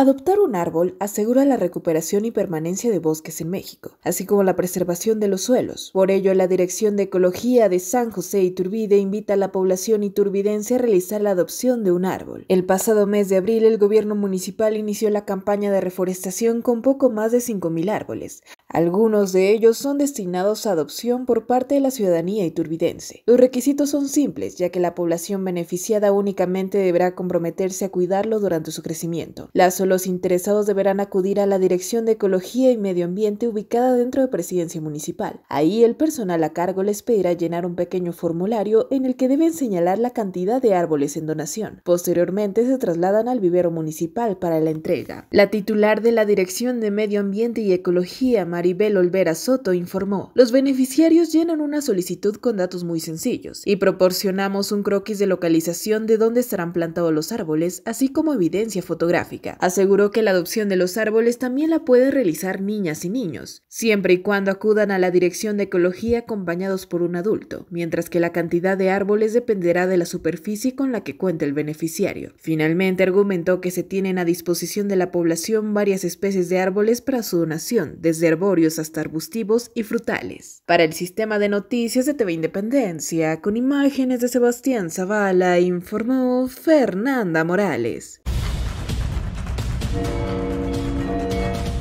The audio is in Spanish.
Adoptar un árbol asegura la recuperación y permanencia de bosques en México, así como la preservación de los suelos. Por ello, la Dirección de Ecología de San José Iturbide invita a la población iturbidense a realizar la adopción de un árbol. El pasado mes de abril, el gobierno municipal inició la campaña de reforestación con poco más de 5.000 árboles, algunos de ellos son destinados a adopción por parte de la ciudadanía iturbidense. Los requisitos son simples, ya que la población beneficiada únicamente deberá comprometerse a cuidarlo durante su crecimiento. Las los interesados deberán acudir a la Dirección de Ecología y Medio Ambiente ubicada dentro de Presidencia Municipal. Ahí el personal a cargo les pedirá llenar un pequeño formulario en el que deben señalar la cantidad de árboles en donación. Posteriormente se trasladan al vivero municipal para la entrega. La titular de la Dirección de Medio Ambiente y Ecología, Maribel Olvera Soto informó, los beneficiarios llenan una solicitud con datos muy sencillos y proporcionamos un croquis de localización de dónde estarán plantados los árboles, así como evidencia fotográfica. Aseguró que la adopción de los árboles también la pueden realizar niñas y niños, siempre y cuando acudan a la Dirección de Ecología acompañados por un adulto, mientras que la cantidad de árboles dependerá de la superficie con la que cuente el beneficiario. Finalmente argumentó que se tienen a disposición de la población varias especies de árboles para su donación, desde hasta arbustivos y frutales. Para el sistema de noticias de TV Independencia, con imágenes de Sebastián Zavala, informó Fernanda Morales.